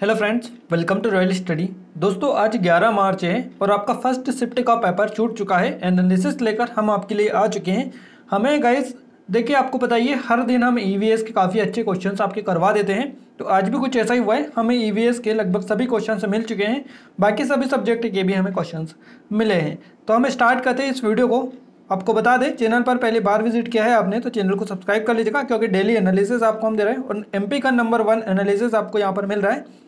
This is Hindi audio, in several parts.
hello friends welcome to royal study दोस्तों आज 11 मार्च है और आपका फर्स्ट शिफ्ट का पेपर छूट चुका है एनालिसिस लेकर हम आपके लिए आ चुके हैं हमें गाइस देखिए आपको बताइए हर दिन हम ई e के काफ़ी अच्छे क्वेश्चंस आपके करवा देते हैं तो आज भी कुछ ऐसा ही हुआ है हमें ई e के लगभग सभी क्वेश्चन मिल चुके हैं बाकी सभी सब्जेक्ट के भी हमें क्वेश्चन मिले हैं तो हम स्टार्ट करते हैं इस वीडियो को आपको बता दें चैनल पर पहली बार विजिट किया है आपने तो चैनल को सब्सक्राइब कर लीजिएगा क्योंकि डेली एनालिसिस आपको हम दे रहे हैं और एमपी का नंबर वन एनालिसिस आपको यहाँ पर मिल रहा है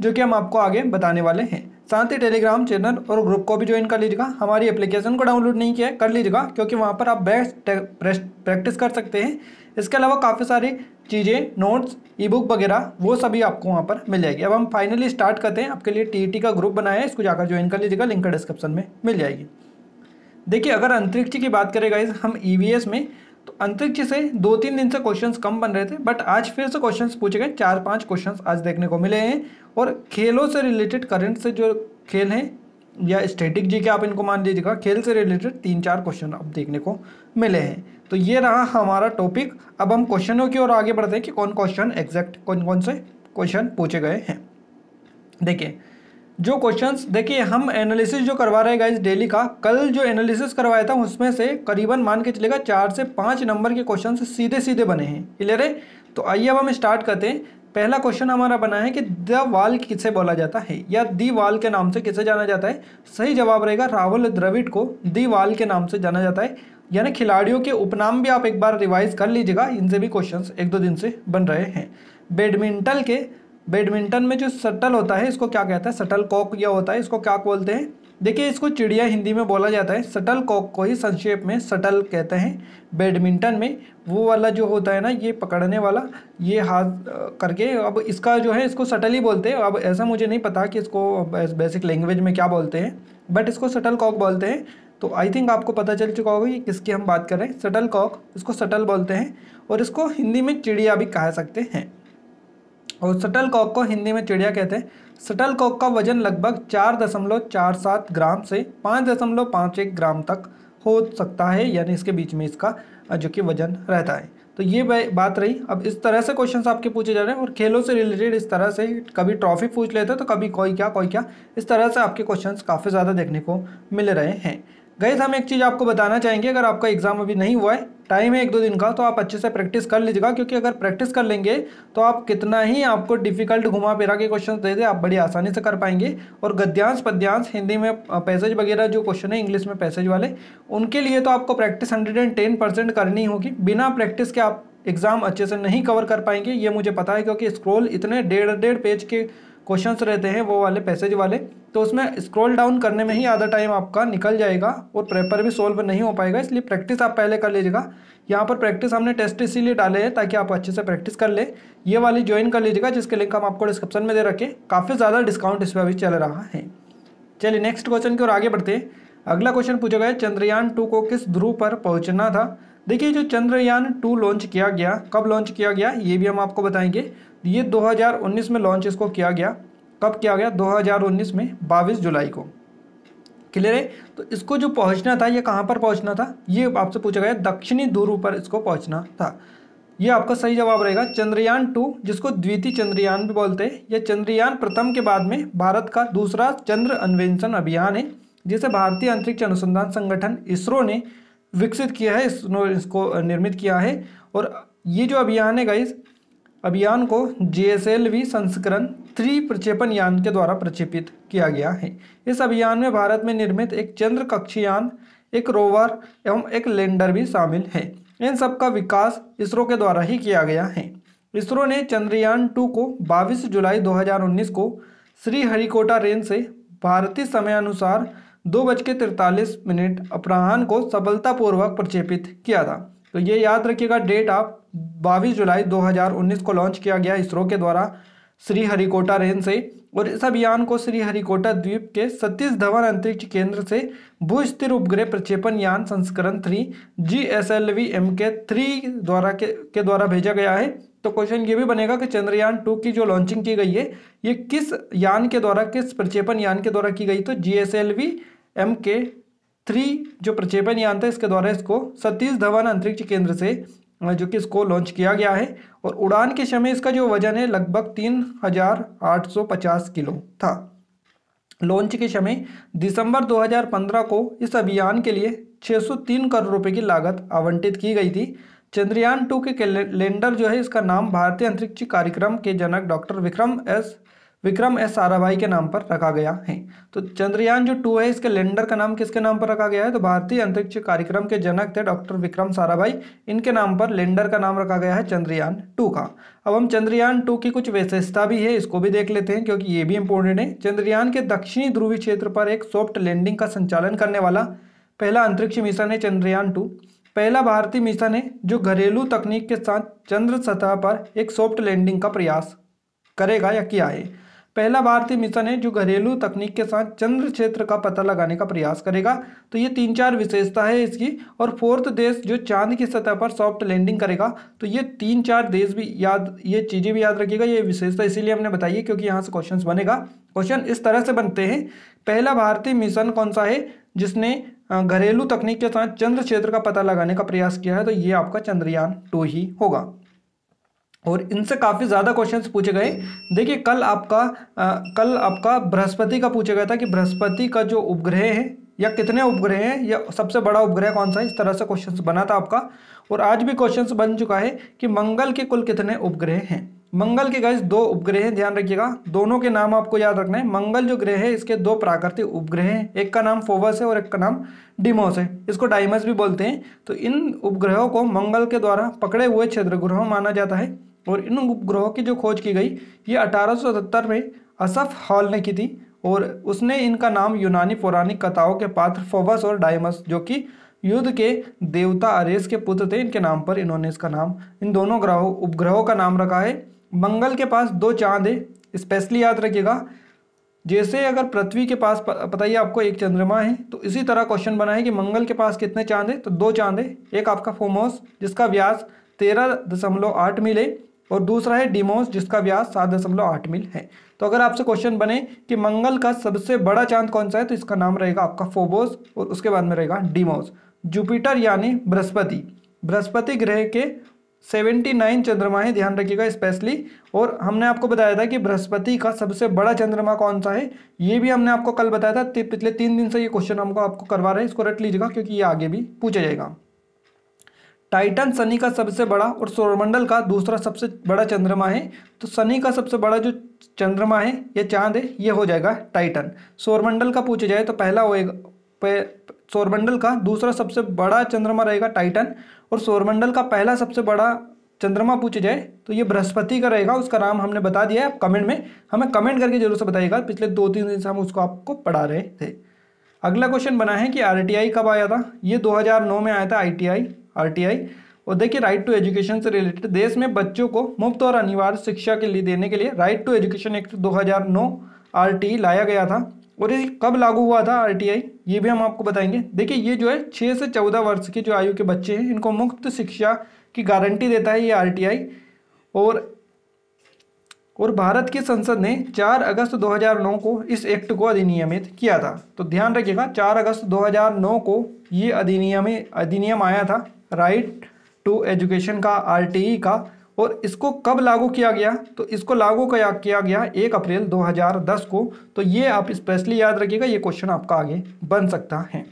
जो कि हम आपको आगे बताने वाले हैं साथ ही टेलीग्राम चैनल और ग्रुप को भी ज्वाइन कर लीजिएगा हमारी एप्लीकेशन को डाउनलोड नहीं किया कर लीजिएगा क्योंकि वहाँ पर आप बेस्ट प्रैक्टिस कर सकते हैं इसके अलावा काफ़ी सारी चीज़ें नोट्स ई बुक वगैरह वो सभी आपको वहाँ पर मिल जाएगी अब हम फाइनली स्टार्ट करते हैं आपके लिए टी e का ग्रुप बनाया है इसको जाकर ज्वाइन कर लीजिएगा लिंक डिस्क्रिप्शन में मिल जाएगी देखिए अगर अंतरिक्ष की बात करें गाइज हम ई e में तो अंतरिक्ष से दो तीन दिन से क्वेश्चंस कम बन रहे थे बट आज फिर से क्वेश्चंस पूछे गए चार पांच क्वेश्चंस आज देखने को मिले हैं और खेलों से रिलेटेड करंट से जो खेल हैं या स्टेटिक जी के आप इनको मान लीजिएगा खेल से रिलेटेड तीन चार क्वेश्चन अब देखने को मिले हैं तो ये रहा हमारा टॉपिक अब हम क्वेश्चनों की ओर आगे बढ़ते हैं कि कौन क्वेश्चन एग्जैक्ट कौन कौन से क्वेश्चन पूछे गए हैं देखिए जो क्वेश्चंस देखिए हम एनालिसिस जो करवा रहे हैं गाइज डेली का कल जो एनालिसिस करवाया था उसमें से करीबन मान के चलेगा चार से पाँच नंबर के क्वेश्चन सीधे सीधे बने हैं क्लियर है तो आइए अब हम स्टार्ट करते हैं पहला क्वेश्चन हमारा बना है कि द वाल किसे बोला जाता है या दी वाल के नाम से किसे जाना जाता है सही जवाब रहेगा राहुल द्रविड को दी वाल के नाम से जाना जाता है यानी खिलाड़ियों के उपनाम भी आप एक बार रिवाइज कर लीजिएगा इनसे भी क्वेश्चंस एक दो दिन से बन रहे हैं बैडमिंटन के बैडमिंटन में जो सटल होता है इसको क्या कहता है सटल कॉक यह होता है इसको क्या बोलते हैं देखिए इसको चिड़िया हिंदी में बोला जाता है सटल कॉक को ही संक्षेप में सटल कहते हैं बैडमिंटन में वो वाला जो होता है ना ये पकड़ने वाला ये हाथ करके अब इसका जो है इसको सटल ही बोलते हैं अब ऐसा मुझे नहीं पता कि इसको बेसिक लैंग्वेज में क्या बोलते हैं बट इसको सटल कॉक बोलते हैं तो आई थिंक आपको पता चल चुका होगा कि किसकी हम बात कर रहे हैं सटल कॉक इसको सटल बोलते हैं और इसको हिंदी में चिड़िया भी कह सकते हैं और सटल कॉक को हिंदी में चिड़िया कहते हैं सटल कॉक का वजन लगभग चार दशमलव चार सात ग्राम से पाँच दशमलव पाँच एक ग्राम तक हो सकता है यानी इसके बीच में इसका जो कि वजन रहता है तो ये बात रही अब इस तरह से क्वेश्चंस आपके पूछे जा रहे हैं और खेलों से रिलेटेड इस तरह से कभी ट्रॉफी पूछ लेते हैं तो कभी कोई क्या कोई क्या इस तरह से आपके क्वेश्चन काफ़ी ज़्यादा देखने को मिल रहे हैं गैस हम एक चीज़ आपको बताना चाहेंगे अगर आपका एग्ज़ाम अभी नहीं हुआ है टाइम है एक दो दिन का तो आप अच्छे से प्रैक्टिस कर लीजिएगा क्योंकि अगर प्रैक्टिस कर लेंगे तो आप कितना ही आपको डिफिकल्ट घुमा फिरा के क्वेश्चन दे दे आप बड़ी आसानी से कर पाएंगे और गद्यांश पद्यांश हिंदी में पैसेज वगैरह जो क्वेश्चन है इंग्लिश में पैसेज वाले उनके लिए तो आपको प्रैक्टिस हंड्रेड करनी होगी बिना प्रैक्टिस के आप एग्ज़ाम अच्छे से नहीं कवर कर पाएंगे ये मुझे पता है क्योंकि स्क्रोल इतने डेढ़ डेढ़ पेज के क्वेश्चंस रहते हैं वो वाले पैसेज वाले तो उसमें स्क्रॉल डाउन करने में ही आधा टाइम आपका निकल जाएगा और पेपर भी सॉल्व नहीं हो पाएगा इसलिए प्रैक्टिस आप पहले कर लीजिएगा यहाँ पर प्रैक्टिस हमने टेस्ट इसीलिए डाले हैं ताकि आप अच्छे से प्रैक्टिस कर ले ये वाली ज्वाइन कर लीजिएगा जिसके लिंक हम आपको डिस्क्रिप्शन में दे रखें काफ़ी ज़्यादा डिस्काउंट इस पर अभी चल रहा है चलिए नेक्स्ट क्वेश्चन की ओर आगे बढ़ते हैं अगला क्वेश्चन पूछा गया चंद्रयान टू को किस ध्रुव पर पहुँचना था देखिए जो चंद्रयान टू लॉन्च किया गया कब लॉन्च किया गया ये भी हम आपको बताएंगे ये 2019 में लॉन्च इसको किया गया कब किया गया 2019 में 22 जुलाई को क्लियर है तो इसको जो पहुंचना था ये कहां पर पहुंचना था ये आपसे पूछा गया दक्षिणी ध्रुव पर इसको पहुंचना था ये आपका सही जवाब रहेगा चंद्रयान टू जिसको द्वितीय चंद्रयान भी बोलते हैं यह चंद्रयान प्रथम के बाद में भारत का दूसरा चंद्र अन्वेषण अभियान है जिसे भारतीय अंतरिक्ष अनुसंधान संगठन इसरो ने विकसित किया है इसको निर्मित किया है और ये जो अभियान है गाइस अभियान को जे संस्करण थ्री प्रक्षेपण यान के द्वारा प्रक्षेपित किया गया है इस अभियान में भारत में निर्मित एक चंद्र कक्षयान एक रोवर एवं एक लैंडर भी शामिल है इन सब का विकास इसरो के द्वारा ही किया गया है इसरो ने चंद्रयान टू को 22 जुलाई 2019 को श्रीहरिकोटा रेंज से भारतीय समयानुसार दो बज के तिरतालीस मिनट अपराहन को सफलतापूर्वक प्रक्षेपित किया था तो ये याद रखिएगा डेट आप 22 जुलाई 2019 को लॉन्च किया गया इसरो के द्वारा श्रीहरिकोटा रेंज से और इस अभियान को श्रीहरिकोटा द्वीप के सतीश धवन अंतरिक्ष केंद्र से स्थिर उपग्रह प्रक्षेपण यान संस्करण three G S L V M K three द्वारा के, के द्वारा भेजा गया है तो क्वेश्चन ये भी बनेगा कि चंद्रयान टू की जो लॉन्चिंग की गई है ये किस यान के द्वारा किस प्रक्षेपण यान के द्वारा की गई तो G S L V M K three जो प्रक्षेपण यान था इसके द्वारा इसको सतीश धवन अंतरिक्ष केंद्र से जो कि इसको लॉन्च किया गया है और उड़ान के समय इसका जो वजन है लगभग तीन हजार आठ सौ पचास किलो था लॉन्च के समय दिसंबर 2015 को इस अभियान के लिए 603 करोड़ रुपए की लागत आवंटित की गई थी चंद्रयान टू के कैलेंडर जो है इसका नाम भारतीय अंतरिक्ष कार्यक्रम के जनक doctor Vikram S Vikram S Sarabhai के नाम पर रखा गया है तो चंद्रयान जो टू है इसके लैंडर का नाम किसके नाम पर रखा गया है तो भारतीय अंतरिक्ष कार्यक्रम के जनक थे डॉक्टर विक्रम साराभाई इनके नाम पर लैंडर का नाम रखा गया है चंद्रयान टू का अब हम चंद्रयान टू की कुछ विशेषता भी है इसको भी देख लेते हैं क्योंकि ये भी इंपॉर्टेंट है चंद्रयान के दक्षिणी ध्रुवी क्षेत्र पर एक सॉफ्ट लैंडिंग का संचालन करने वाला पहला अंतरिक्ष मिशन है चंद्रयान टू पहला भारतीय मिशन है जो घरेलू तकनीक के साथ चंद्र सतह पर एक सॉफ्ट लैंडिंग का प्रयास करेगा या किया है पहला भारतीय मिशन है जो घरेलू तकनीक के साथ चंद्र क्षेत्र का पता लगाने का प्रयास करेगा तो ये तीन चार विशेषता है इसकी और फोर्थ देश जो चांद की सतह पर सॉफ्ट लैंडिंग करेगा तो ये तीन चार देश भी याद ये चीज़ें भी याद रखिएगा ये विशेषता इसीलिए हमने बताई है क्योंकि यहाँ से क्वेश्चन बनेगा क्वेश्चन इस तरह से बनते हैं पहला भारतीय मिशन कौन सा है जिसने घरेलू तकनीक के साथ चंद्र क्षेत्र का पता लगाने का प्रयास किया है तो ये आपका चंद्रयान टू ही होगा और इनसे काफ़ी ज़्यादा क्वेश्चंस पूछे गए देखिए कल आपका आ, कल आपका बृहस्पति का पूछा गया था कि बृहस्पति का जो उपग्रह है या कितने उपग्रह हैं या सबसे बड़ा उपग्रह कौन सा है इस तरह से क्वेश्चंस बना था आपका और आज भी क्वेश्चंस बन चुका है कि मंगल के कुल कितने उपग्रह हैं मंगल के गैस दो उपग्रह हैं ध्यान रखिएगा दोनों के नाम आपको याद रखना है मंगल जो ग्रह है इसके दो प्राकृतिक उपग्रह हैं एक का नाम फोवस है और एक का नाम डिमोस है इसको डाइमस भी बोलते हैं तो इन उपग्रहों को मंगल के द्वारा पकड़े हुए क्षेत्र माना जाता है और इन उपग्रहों की जो खोज की गई ये अठारह में असफ हॉल ने की थी और उसने इनका नाम यूनानी पौराणिक कथाओं के पात्र फोबस और डायमस जो कि युद्ध के देवता अरेस के पुत्र थे इनके नाम पर इन्होंने इसका नाम इन दोनों ग्रहों उपग्रहों का नाम रखा है मंगल के पास दो चांद है स्पेशली याद रखिएगा जैसे अगर पृथ्वी के पास पता ही आपको एक चंद्रमा है तो इसी तरह क्वेश्चन बना है कि मंगल के पास कितने चांद है तो दो चांद है एक आपका फोमोस जिसका व्यास तेरह दशमलव आठ मील है और दूसरा है डिमोस जिसका व्यास सात दशमलव आठ मील है तो अगर आपसे क्वेश्चन बने कि मंगल का सबसे बड़ा चांद कौन सा है तो इसका नाम रहेगा आपका फोबोस और उसके बाद में रहेगा डिमोस जुपिटर यानी बृहस्पति बृहस्पति ग्रह के सेवेंटी नाइन चंद्रमा है ध्यान रखिएगा स्पेशली और हमने आपको बताया था कि बृहस्पति का सबसे बड़ा चंद्रमा कौन सा है ये भी हमने आपको कल बताया था पिछले तीन दिन से ये क्वेश्चन हमको आपको करवा रहे हैं इसको रट लीजिएगा क्योंकि ये आगे भी पूछा जाएगा टाइटन शनि का सबसे बड़ा और सौरमंडल का दूसरा सबसे बड़ा चंद्रमा है तो शनि का सबसे बड़ा जो चंद्रमा है या चांद है ये हो जाएगा टाइटन सौरमंडल का पूछा जाए तो पहला होएगा सौरमंडल का दूसरा सबसे बड़ा चंद्रमा रहेगा टाइटन और सौरमंडल का पहला सबसे बड़ा चंद्रमा पूछे जाए तो ये बृहस्पति का रहेगा उसका नाम हमने बता दिया है आप कमेंट में हमें कमेंट करके जरूर से बताइएगा पिछले दो तीन दिन से हम उसको आपको पढ़ा रहे थे अगला क्वेश्चन बना है कि आरटीआई कब आया था ये 2009 में आया था आईटीआई आरटीआई और देखिए राइट टू एजुकेशन से रिलेटेड देश में बच्चों को मुफ्त और अनिवार्य शिक्षा के लिए देने के लिए right to education act 2009 RTE लाया गया था और ये कब लागू हुआ था आरटीआई ये भी हम आपको बताएंगे देखिए ये जो है छः से चौदह वर्ष के जो आयु के बच्चे हैं इनको मुफ्त शिक्षा की गारंटी देता है ये आरटीआई और और भारत की संसद ने 4 अगस्त 2009 को इस एक्ट को अधिनियमित किया था तो ध्यान रखिएगा 4 अगस्त 2009 को ये अधिनियम अधिनियम आया था राइट टू एजुकेशन का आरटीई का और इसको कब लागू किया गया तो इसको लागू किया गया एक अप्रैल 2010 को तो ये आप स्पेशली याद रखिएगा ये क्वेश्चन आपका आगे बन सकता है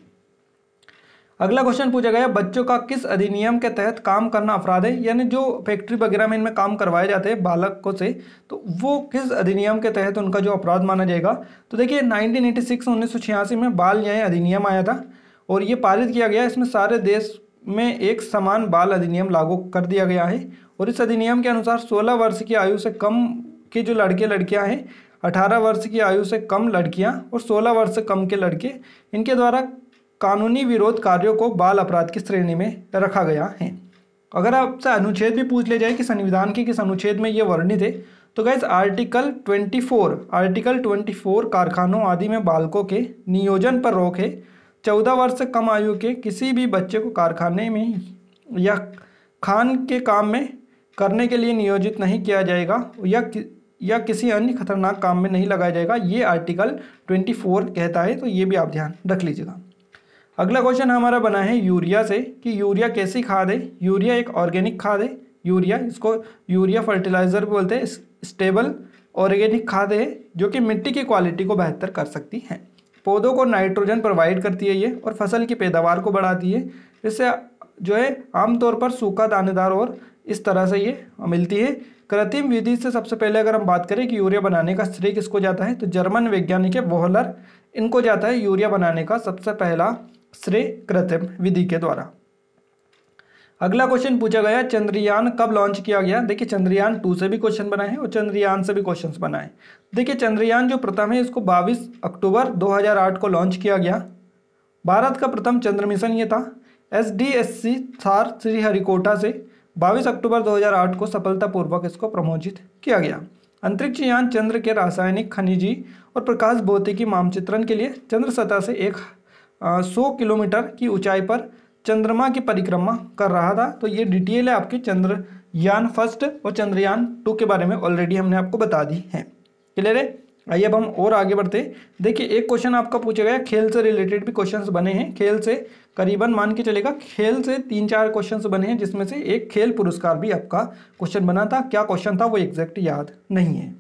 अगला क्वेश्चन पूछा गया बच्चों का किस अधिनियम के तहत काम करना अपराध है यानी जो फैक्ट्री वगैरह में इनमें काम करवाए जाते हैं बालकों से तो वो किस अधिनियम के तहत उनका जो अपराध माना जाएगा तो देखिए 1986 एटी में बाल न्याय अधिनियम आया था और ये पारित किया गया इसमें सारे देश में एक समान बाल अधिनियम लागू कर दिया गया है और इस अधिनियम के अनुसार 16 वर्ष की आयु से कम के जो लड़के लड़कियां हैं 18 वर्ष की आयु से कम लड़कियां और 16 वर्ष से कम के लड़के इनके द्वारा कानूनी विरोध कार्यों को बाल अपराध की श्रेणी में रखा गया है अगर आपसे अनुच्छेद भी पूछ लिया जाए कि संविधान के किस अनुच्छेद में ये वर्णित है तो गैस आर्टिकल 24 आर्टिकल 24 कारखानों आदि में बालकों के नियोजन पर रोक है चौदह वर्ष से कम आयु के किसी भी बच्चे को कारखाने में या खान के काम में करने के लिए नियोजित नहीं किया जाएगा या कि, या किसी अन्य खतरनाक काम में नहीं लगाया जाएगा ये आर्टिकल ट्वेंटी फोर कहता है तो ये भी आप ध्यान रख लीजिएगा अगला क्वेश्चन हमारा बना है यूरिया से कि यूरिया कैसी खाद है यूरिया एक ऑर्गेनिक खाद है यूरिया इसको यूरिया फर्टिलाइज़र भी बोलते हैं स्टेबल ऑर्गेनिक खाद है जो कि मिट्टी की क्वालिटी को बेहतर कर सकती है पौधों को नाइट्रोजन प्रोवाइड करती है ये और फसल की पैदावार को बढ़ाती है इससे जो है आमतौर पर सूखा दानेदार और इस तरह से ये मिलती है कृत्रिम विधि से सबसे पहले अगर हम बात करें कि यूरिया बनाने का श्रेय किसको जाता है तो जर्मन वैज्ञानिक है वोहलर इनको जाता है यूरिया बनाने का सबसे पहला श्रेय कृत्रिम विधि के द्वारा अगला क्वेश्चन पूछा गया चंद्रयान कब लॉन्च किया गया देखिए चंद्रयान टू से भी क्वेश्चन बनाए हैं और चंद्रयान से भी क्वेश्चन बनाए देखिए चंद्रयान जो प्रथम है इसको 22 अक्टूबर 2008 को लॉन्च किया गया भारत का प्रथम चंद्र मिशन ये था S D S C SHAR Sriharikota से 22 अक्टूबर 2008 को सफलतापूर्वक इसको प्रमोचित किया गया अंतरिक्ष यान चंद्र के रासायनिक खनिजी और प्रकाश भौतिकी मामचित्रण के लिए चंद्र सतह से एक सौ किलोमीटर की ऊंचाई पर चंद्रमा की परिक्रमा कर रहा था तो ये डिटेल है आपके चंद्रयान फर्स्ट और चंद्रयान टू के बारे में ऑलरेडी हमने आपको बता दी है क्लियर है आइए अब हम और आगे बढ़ते देखिए एक क्वेश्चन आपका पूछा गया खेल से रिलेटेड भी क्वेश्चंस बने हैं खेल से करीबन मान के चलेगा खेल से तीन चार क्वेश्चंस बने हैं जिसमें से एक खेल पुरस्कार भी आपका क्वेश्चन बना था क्या क्वेश्चन था वो एग्जैक्ट याद नहीं है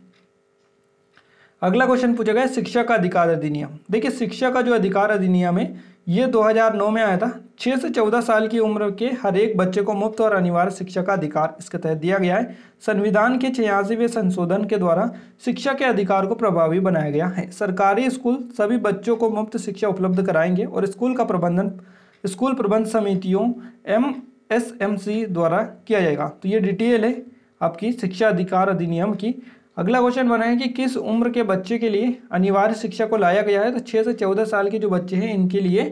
अगला क्वेश्चन पूछा गया शिक्षा का अधिकार अधिनियम देखिए शिक्षा का जो अधिकार अधिनियम है ये 2009 में आया था 6 से 14 साल की उम्र के हर एक बच्चे को मुफ्त और अनिवार्य शिक्षा का अधिकार इसके तहत दिया गया है संविधान के छियासीवें संशोधन के द्वारा शिक्षा के अधिकार को प्रभावी बनाया गया है सरकारी स्कूल सभी बच्चों को मुफ्त शिक्षा उपलब्ध कराएंगे और स्कूल का प्रबंधन स्कूल प्रबंध समितियों एम एस एम सी द्वारा किया जाएगा तो ये डिटेल है आपकी शिक्षा अधिकार अधिनियम की अगला क्वेश्चन बना है कि किस उम्र के बच्चे के लिए अनिवार्य शिक्षा को लाया गया है तो छः से चौदह साल के जो बच्चे हैं इनके लिए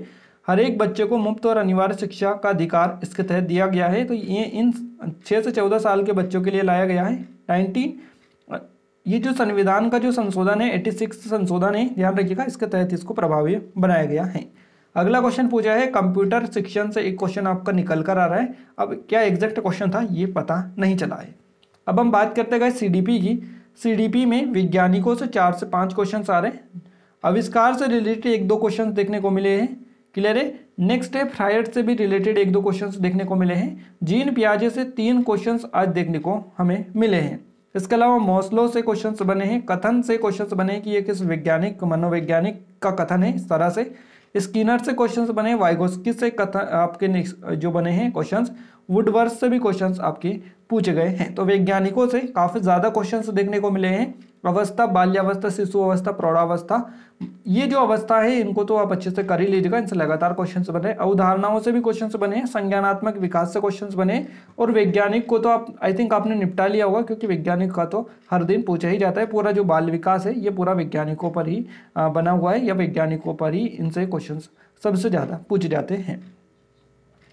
हर एक बच्चे को मुफ्त और अनिवार्य शिक्षा का अधिकार इसके तहत दिया गया है तो ये इन छः से चौदह साल के बच्चों के लिए लाया गया है नाइनटीन ये जो संविधान का जो संशोधन है एट्टी सिक्स संशोधन है ध्यान रखिएगा इसके तहत इसको प्रभावी बनाया गया है अगला क्वेश्चन पूछा है कंप्यूटर शिक्षण से एक क्वेश्चन आपका निकल कर आ रहा है अब क्या एग्जैक्ट क्वेश्चन था ये पता नहीं चला है अब हम बात करते गए सी की सीडीपी में वैज्ञानिकों से चार से पाँच क्वेश्चन आ रहे हैं आविष्कार से रिलेटेड एक दो क्वेश्चन देखने को मिले हैं क्लियर है नेक्स्ट है फ्रायड से भी रिलेटेड एक दो क्वेश्चन देखने को मिले हैं जीन प्याजे से तीन क्वेश्चन आज देखने को हमें मिले हैं इसके अलावा मौसलो से क्वेश्चन बने हैं कथन से क्वेश्चन बने हैं कि ये किस वैज्ञानिक मनोवैज्ञानिक का कथन है इस तरह से स्किनर से क्वेश्चन बने वाइगोस्की से कथन आपके जो बने हैं क्वेश्चन वुडवर्स से भी क्वेश्चन आपके पूछे गए हैं तो वैज्ञानिकों से काफ़ी ज़्यादा क्वेश्चन देखने को मिले हैं अवस्था बाल्यावस्था शिशु अवस्था प्रौढ़ावस्था ये जो अवस्था है इनको तो आप अच्छे से कर ही लीजिएगा इनसे लगातार क्वेश्चन बने अवधारणाओं से भी क्वेश्चन बने संज्ञानात्मक विकास से क्वेश्चन बने और वैज्ञानिक को तो आप आई थिंक आपने निपटा लिया होगा क्योंकि वैज्ञानिक का तो हर दिन पूछा ही जाता है पूरा जो बाल विकास है ये पूरा वैज्ञानिकों पर ही बना हुआ है या वैज्ञानिकों पर ही इनसे क्वेश्चन सबसे ज़्यादा पूछे जाते हैं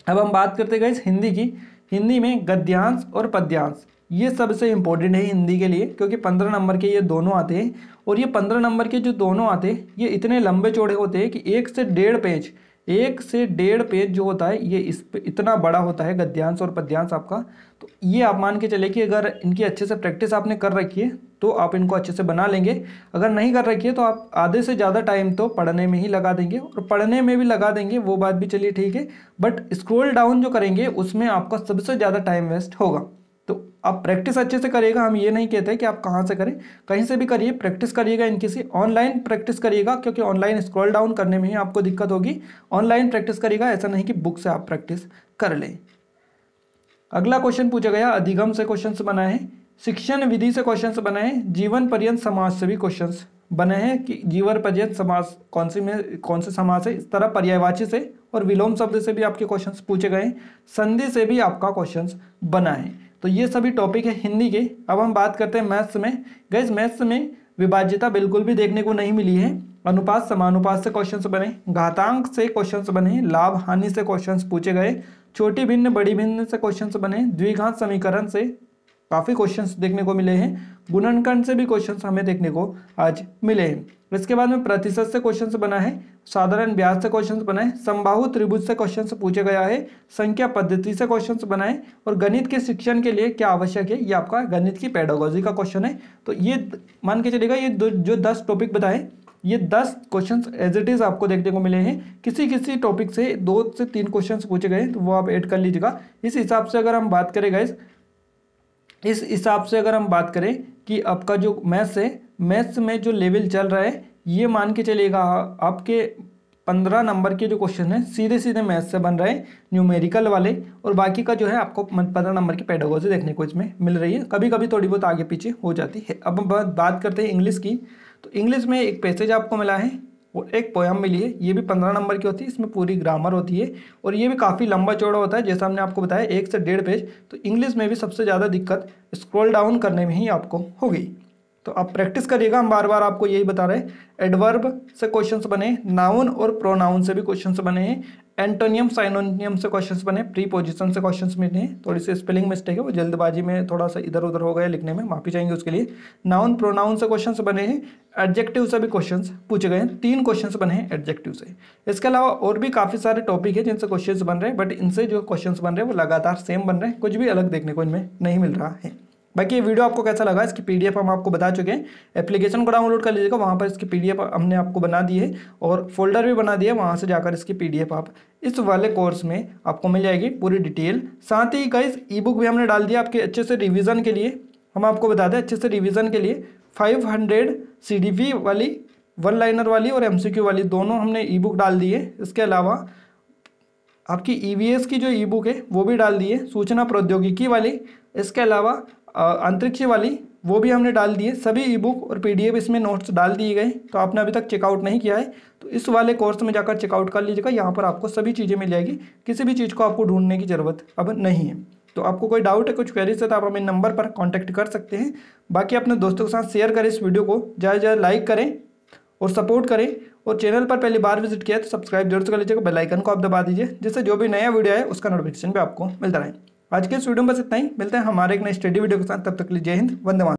अब हम बात करते गए हिंदी की हिंदी में गद्यांश और पद्यांश ये सबसे इम्पोर्टेंट है हिंदी के लिए क्योंकि पंद्रह नंबर के ये दोनों आते हैं और ये पंद्रह नंबर के जो दोनों आते हैं ये इतने लंबे चौड़े होते हैं कि एक से डेढ़ पेज एक से डेढ़ पेज जो होता है ये इस इतना बड़ा होता है गद्यांश और पद्यांश आपका तो ये आप मान के चले कि अगर इनकी अच्छे से प्रैक्टिस आपने कर रखी है तो आप इनको अच्छे से बना लेंगे अगर नहीं कर रखी है तो आप आधे से ज़्यादा टाइम तो पढ़ने में ही लगा देंगे और पढ़ने में भी लगा देंगे वो बात भी चलिए ठीक है बट स्क्रोल डाउन जो करेंगे उसमें आपका सबसे ज़्यादा टाइम वेस्ट होगा आप प्रैक्टिस अच्छे से करिएगा हम ये नहीं कहते कि आप कहाँ से करें कहीं से भी करिए प्रैक्टिस करिएगा इनकी से ऑनलाइन प्रैक्टिस करिएगा क्योंकि ऑनलाइन स्क्रॉल डाउन करने में ही आपको दिक्कत होगी ऑनलाइन प्रैक्टिस करिएगा ऐसा नहीं कि बुक से आप प्रैक्टिस कर लें अगला क्वेश्चन पूछा गया अधिगम से क्वेश्चन बनाए हैं शिक्षण विधि से क्वेश्चन बनाए हैं जीवन पर्यंत समाज से भी क्वेश्चन बने हैं कि जीवन पर्यंत समाज कौन सी में कौन से समाज है इस तरह पर्यायवाची से और विलोम शब्द से भी आपके क्वेश्चंस पूछे गए हैं संधि से भी आपका क्वेश्चंस बना है तो ये सभी टॉपिक है हिंदी के अब हम बात करते हैं मैथ्स में गैस मैथ्स में विभाज्यता बिल्कुल भी देखने को नहीं मिली है अनुपात समानुपात से क्वेश्चंस बने घातांक से क्वेश्चंस बने लाभ हानि से क्वेश्चंस पूछे गए छोटी भिन्न बड़ी भिन्न से क्वेश्चंस बने द्विघात समीकरण से काफ़ी क्वेश्चंस देखने को मिले हैं गुणनखंड से भी क्वेश्चंस हमें देखने को आज मिले हैं इसके बाद में प्रतिशत से क्वेश्चंस बना है साधारण ब्याज से क्वेश्चन बनाए संभाहु त्रिभुज से क्वेश्चन पूछे गया है संख्या पद्धति से क्वेश्चन बनाए और गणित के शिक्षण के लिए क्या आवश्यक है ये आपका गणित की पेडोलॉजी का क्वेश्चन है तो ये मान के चलेगा ये जो दस टॉपिक बताए ये दस क्वेश्चन एज इट इज़ आपको देखने को मिले हैं किसी किसी टॉपिक से दो से तीन क्वेश्चन पूछे गए तो वो आप ऐड कर लीजिएगा इस हिसाब से अगर हम बात करें गाइज इस हिसाब से अगर हम बात करें कि आपका जो मैथ्स है मैथ्स में जो लेवल चल रहा है ये मान के चलेगा आपके पंद्रह नंबर के जो क्वेश्चन हैं सीधे सीधे मैथ से बन रहे हैं न्यूमेरिकल वाले और बाकी का जो है आपको पंद्रह नंबर की पेडागोजी देखने को इसमें मिल रही है कभी कभी थोड़ी बहुत आगे पीछे हो जाती है अब हम बात करते हैं इंग्लिश की तो इंग्लिश में एक पैसेज आपको मिला है और एक पोयम मिली है ये भी पंद्रह नंबर की होती है इसमें पूरी ग्रामर होती है और ये भी काफ़ी लंबा चौड़ा होता है जैसा हमने आपको बताया एक से डेढ़ पेज तो इंग्लिश में भी सबसे ज़्यादा दिक्कत स्क्रॉल डाउन करने में ही आपको होगी तो आप प्रैक्टिस करिएगा हम बार बार आपको यही बता रहे हैं एडवर्ब से क्वेश्चंस बने नाउन और प्रोनाउन से भी क्वेश्चंस बने हैं एंटोनियम साइनोनियम से क्वेश्चंस बने प्री पोजिशन से क्वेश्चंस मिले हैं थोड़ी सी स्पेलिंग मिस्टेक है वो जल्दबाजी में थोड़ा सा इधर उधर हो गया लिखने में माफी चाहेंगे उसके लिए नाउन प्रोनाउन से क्वेश्चन बने हैं एडजेक्टिव से भी क्वेश्चन पूछे गए हैं तीन क्वेश्चन बने हैं एडजेक्टिव से इसके अलावा और भी काफ़ी सारे टॉपिक है जिनसे क्वेश्चन बन रहे हैं बट इनसे जो क्वेश्चन बन रहे हैं वो लगातार सेम बन रहे हैं कुछ भी अलग देखने को इनमें नहीं मिल रहा है बाकी ये वीडियो आपको कैसा लगा इसकी पीडीएफ हम आपको बता चुके हैं एप्लीकेशन को डाउनलोड कर लीजिएगा वहाँ पर इसकी पीडीएफ हमने आपको बना दी है और फोल्डर भी बना दिया है वहाँ से जाकर इसकी पीडीएफ आप इस वाले कोर्स में आपको मिल जाएगी पूरी डिटेल साथ ही गाइज ई बुक भी हमने डाल दिया आपके अच्छे से रिविज़न के लिए हम आपको बता दें अच्छे से रिविज़न के लिए फाइव हंड्रेड सी डी वाली वन लाइनर वाली और एम सी क्यू वाली दोनों हमने ई बुक डाल दी है इसके अलावा आपकी ई वी एस की जो ई बुक है वो भी डाल दी है सूचना प्रौद्योगिकी वाली इसके अलावा अंतरिक्ष वाली वो भी हमने डाल दिए सभी ई बुक और पी इसमें नोट्स डाल दिए गए तो आपने अभी तक चेकआउट नहीं किया है तो इस वाले कोर्स में जाकर चेकआउट कर लीजिएगा यहाँ पर आपको सभी चीज़ें मिल जाएगी किसी भी चीज़ को आपको ढूंढने की ज़रूरत अब नहीं है तो आपको कोई डाउट है कुछ क्वेरीज है तो आप हमें नंबर पर कॉन्टैक्ट कर सकते हैं बाकी अपने दोस्तों के साथ शेयर करें इस वीडियो को ज़्यादा ज़्यादा लाइक करें और सपोर्ट करें और चैनल पर पहली बार विजिट किया तो सब्सक्राइब जरूर से कर लीजिएगा बेलाइकन को आप दबा दीजिए जिससे जो भी नया वीडियो है उसका नोटिफिकेशन भी आपको मिलता रहे आज के इस वीडियो में बस इतना ही मिलते हैं हमारे एक नए स्टडी वीडियो के साथ तब तक के लिए जय हिंद वंदे